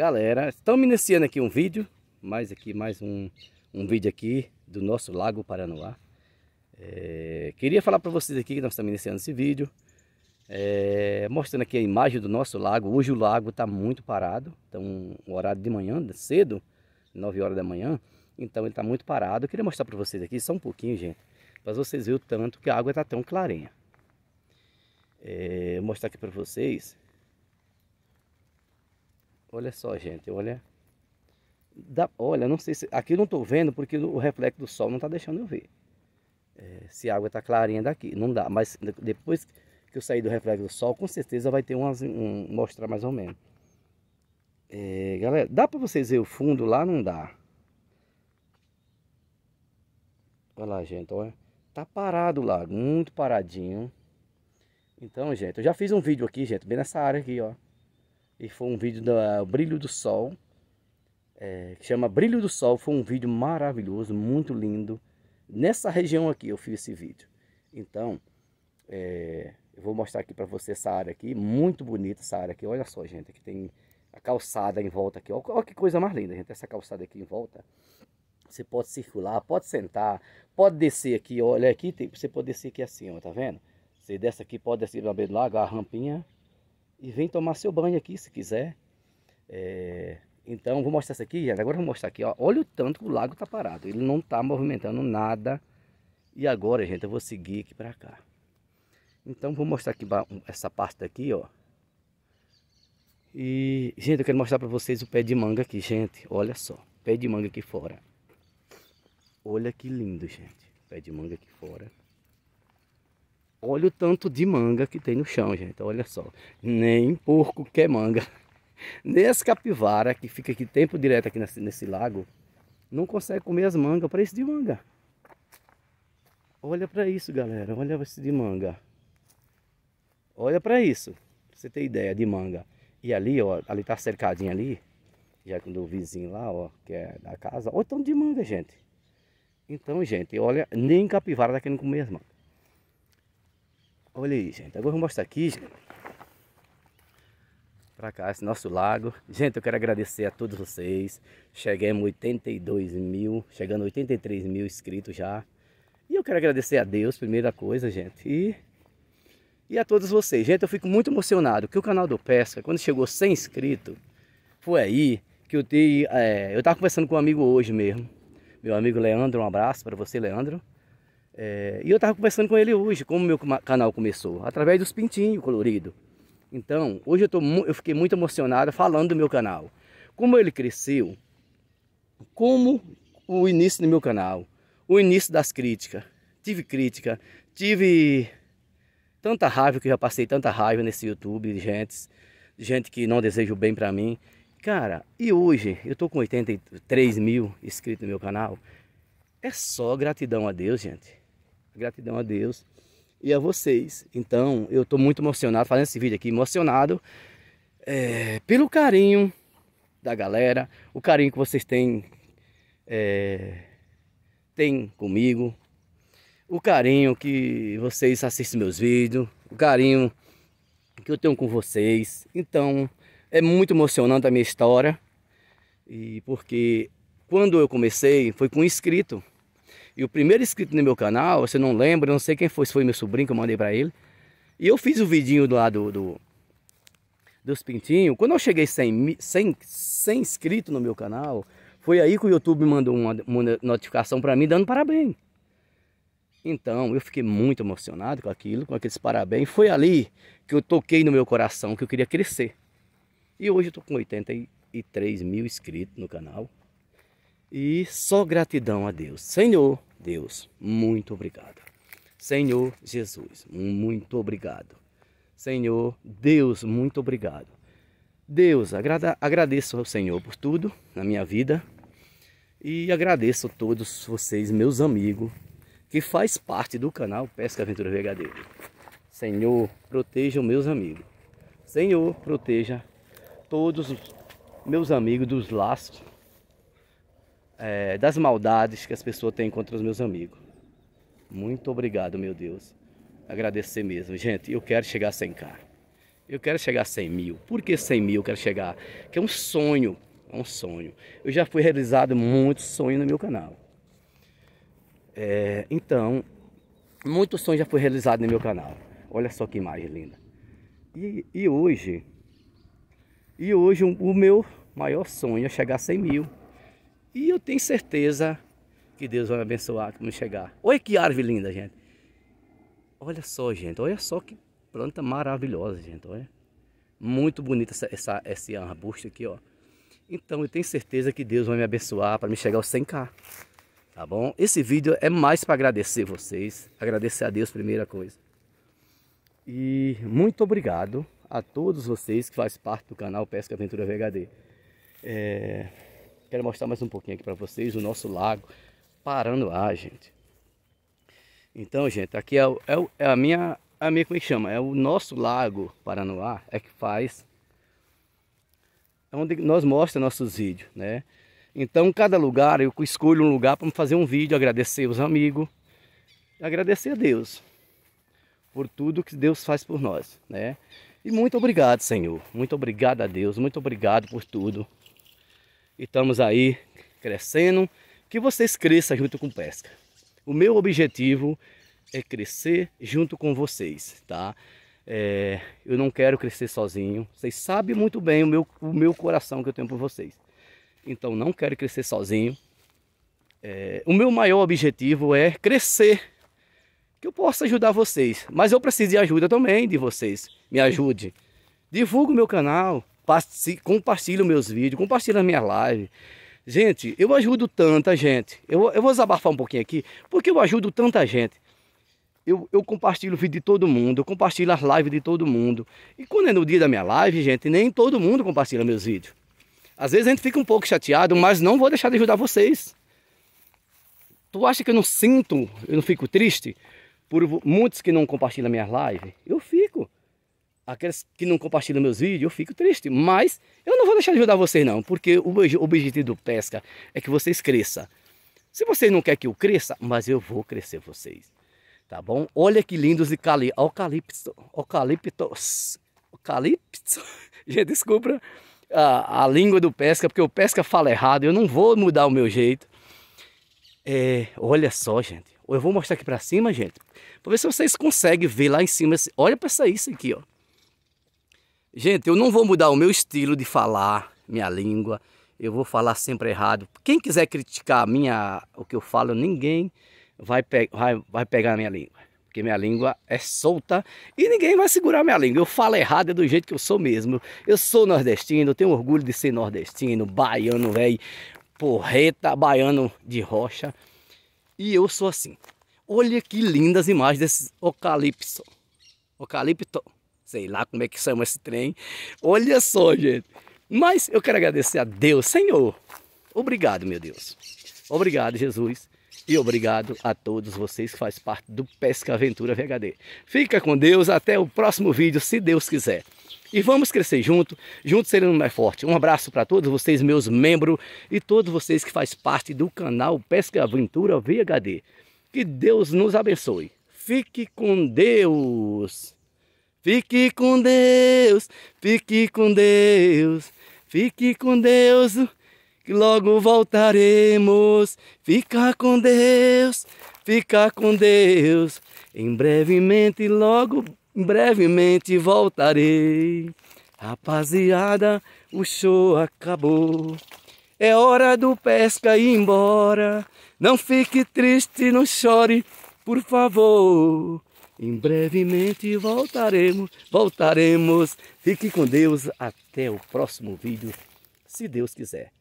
Galera, estamos iniciando aqui um vídeo, mais aqui, mais um, um vídeo aqui do nosso Lago Paranoá. É, queria falar para vocês aqui que nós estamos iniciando esse vídeo, é, mostrando aqui a imagem do nosso lago. Hoje o lago está muito parado, então um horário de manhã, cedo, 9 horas da manhã, então ele está muito parado. Eu queria mostrar para vocês aqui, só um pouquinho, gente, para vocês verem o tanto que a água está tão clarinha. É, mostrar aqui para vocês Olha só, gente, olha. Da, olha, não sei se. Aqui não estou vendo porque o reflexo do sol não está deixando eu ver. É, se a água está clarinha daqui, não dá. Mas depois que eu sair do reflexo do sol, com certeza vai ter umas, um. mostrar mais ou menos. É, galera, dá para vocês ver o fundo lá? Não dá. Olha lá, gente, olha. Tá parado lá, muito paradinho. Então, gente, eu já fiz um vídeo aqui, gente, bem nessa área aqui, ó. E foi um vídeo do Brilho do Sol. É, que chama Brilho do Sol. Foi um vídeo maravilhoso, muito lindo. Nessa região aqui eu fiz esse vídeo. Então, é, eu vou mostrar aqui para você essa área aqui. Muito bonita essa área aqui. Olha só, gente. Aqui tem a calçada em volta aqui. Olha, que coisa mais linda, gente. Essa calçada aqui em volta. Você pode circular, pode sentar, pode descer aqui. Olha aqui, tem, você pode descer aqui assim, ó, tá vendo? Você desce aqui, pode descer lá beira lá a rampinha e vem tomar seu banho aqui se quiser. É, então vou mostrar isso aqui, agora vou mostrar aqui, ó. olha o tanto que o lago está parado, ele não está movimentando nada. E agora, gente, eu vou seguir aqui para cá. Então vou mostrar aqui essa parte daqui, ó. E, gente, eu quero mostrar para vocês o pé de manga aqui, gente. Olha só, pé de manga aqui fora. Olha que lindo, gente. Pé de manga aqui fora. Olha o tanto de manga que tem no chão, gente. Olha só. Nem porco quer manga. Nem as capivara, que fica aqui tempo direto aqui nesse, nesse lago, não consegue comer as mangas Olha isso de manga. Olha para isso, galera. Olha isso de manga. Olha para isso. Pra você ter ideia de manga. E ali, ó, ali tá cercadinho ali. Já com o vizinho lá, ó, que é da casa. Olha o tanto de manga, gente. Então, gente, olha, nem capivara tá querendo comer as mangas. Olha aí, gente. Agora eu vou mostrar aqui, gente. Pra cá, esse nosso lago. Gente, eu quero agradecer a todos vocês. Chegamos 82 mil, chegando 83 mil inscritos já. E eu quero agradecer a Deus, primeira coisa, gente. E, e a todos vocês. Gente, eu fico muito emocionado que o canal do Pesca, quando chegou 100 inscritos, foi aí que eu tive... É, eu tava conversando com um amigo hoje mesmo. Meu amigo Leandro, um abraço para você, Leandro. É, e eu estava conversando com ele hoje, como meu canal começou, através dos pintinhos coloridos. Então, hoje eu, tô, eu fiquei muito emocionado falando do meu canal. Como ele cresceu, como o início do meu canal, o início das críticas. Tive crítica, tive tanta raiva que eu já passei tanta raiva nesse YouTube de gente, gente que não deseja o bem para mim. Cara, e hoje eu tô com 83 mil inscritos no meu canal. É só gratidão a Deus, gente. Gratidão a Deus e a vocês. Então, eu estou muito emocionado fazendo esse vídeo aqui, emocionado é, pelo carinho da galera, o carinho que vocês têm, é, têm comigo, o carinho que vocês assistem meus vídeos, o carinho que eu tenho com vocês. Então, é muito emocionante a minha história. E porque quando eu comecei, foi com um inscrito. E o primeiro inscrito no meu canal, você não lembra, não sei quem foi, se foi meu sobrinho que eu mandei para ele. E eu fiz o vidinho lá do, do dos pintinhos. Quando eu cheguei sem sem sem inscrito no meu canal, foi aí que o YouTube mandou uma, uma notificação para mim dando parabéns. Então, eu fiquei muito emocionado com aquilo, com aqueles parabéns. Foi ali que eu toquei no meu coração que eu queria crescer. E hoje eu tô com 83 mil inscritos no canal. E só gratidão a Deus. Senhor, Deus, muito obrigado. Senhor Jesus, muito obrigado. Senhor, Deus, muito obrigado. Deus, agrada, agradeço ao Senhor por tudo na minha vida e agradeço a todos vocês, meus amigos, que faz parte do canal Pesca Aventura Vegadeiro. Senhor, proteja os meus amigos. Senhor, proteja todos meus amigos dos laços é, das maldades que as pessoas têm contra os meus amigos. Muito obrigado, meu Deus. Agradecer mesmo. Gente, eu quero chegar a 100k. Eu quero chegar a 100 mil. Por que 100 mil eu quero chegar? Que é um sonho. É um sonho. Eu já fui realizado muitos sonhos no meu canal. É, então, muitos sonhos já foi realizado no meu canal. Olha só que imagem linda. E, e hoje, e hoje o meu maior sonho é chegar a 100 mil. E eu tenho certeza que Deus vai me abençoar quando chegar. Olha que árvore linda, gente. Olha só, gente. Olha só que planta maravilhosa, gente. Olha. Muito bonita essa, essa, esse arbusto aqui, ó. Então eu tenho certeza que Deus vai me abençoar para me chegar aos 100k. Tá bom? Esse vídeo é mais para agradecer vocês. Agradecer a Deus, primeira coisa. E muito obrigado a todos vocês que fazem parte do canal Pesca Aventura VHD. É... Quero mostrar mais um pouquinho aqui para vocês o nosso lago Paranoá, gente. Então, gente, aqui é, é, é a minha, é a minha, como é que chama? É o nosso lago Paranoá, é que faz, é onde nós mostramos nossos vídeos, né? Então, cada lugar, eu escolho um lugar para fazer um vídeo, agradecer os amigos, agradecer a Deus por tudo que Deus faz por nós, né? E muito obrigado, Senhor. Muito obrigado a Deus, muito obrigado por tudo estamos aí crescendo. Que vocês cresçam junto com pesca. O meu objetivo é crescer junto com vocês, tá? É, eu não quero crescer sozinho. Vocês sabem muito bem o meu, o meu coração que eu tenho por vocês. Então não quero crescer sozinho. É, o meu maior objetivo é crescer, que eu possa ajudar vocês. Mas eu preciso de ajuda também de vocês. Me ajude. Divulgue o meu canal compartilha os meus vídeos, compartilha minha live Gente, eu ajudo tanta gente. Eu, eu vou desabafar um pouquinho aqui, porque eu ajudo tanta gente. Eu, eu, compartilho o vídeo de todo mundo, eu compartilho as lives de todo mundo. E quando é no dia da minha live, gente, nem todo mundo compartilha meus vídeos. Às vezes a gente fica um pouco chateado, mas não vou deixar de ajudar vocês. Tu acha que eu não sinto, eu não fico triste por muitos que não compartilham minhas lives? Eu fico aqueles que não compartilham meus vídeos, eu fico triste. Mas eu não vou deixar de ajudar vocês não, porque o objetivo do pesca é que vocês cresçam. Se vocês não querem que eu cresça, mas eu vou crescer vocês. Tá bom? Olha que lindos de cali. Eucalipto. Eucaliptos. Eucalipto. Gente, desculpa a, a língua do pesca, porque o pesca fala errado. Eu não vou mudar o meu jeito. É, olha só, gente. Eu vou mostrar aqui pra cima, gente. Pra ver se vocês conseguem ver lá em cima. Olha pra isso aqui, ó. Gente, eu não vou mudar o meu estilo de falar, minha língua. Eu vou falar sempre errado. Quem quiser criticar minha, o que eu falo, ninguém vai, pe vai, vai pegar a minha língua. Porque minha língua é solta e ninguém vai segurar minha língua. Eu falo errado é do jeito que eu sou mesmo. Eu sou nordestino, eu tenho orgulho de ser nordestino, baiano, velho, porreta, baiano de rocha. E eu sou assim. Olha que lindas imagens desse eucalipto. Eucalipto sei lá como é que chama esse trem. Olha só, gente. Mas eu quero agradecer a Deus, Senhor. Obrigado, meu Deus. Obrigado, Jesus. E obrigado a todos vocês que fazem parte do Pesca Aventura VHD. Fica com Deus, até o próximo vídeo, se Deus quiser. E vamos crescer junto, juntos seremos mais fortes. Um abraço para todos vocês, meus membros, e todos vocês que fazem parte do canal Pesca Aventura VHD. Que Deus nos abençoe. Fique com Deus! Fique com Deus, fique com Deus, fique com Deus, que logo voltaremos. Fica com Deus, fica com Deus, em brevemente, logo, em brevemente voltarei. Rapaziada, o show acabou. É hora do pesca ir embora. Não fique triste, não chore, por favor. Em brevemente voltaremos, voltaremos. Fique com Deus até o próximo vídeo, se Deus quiser.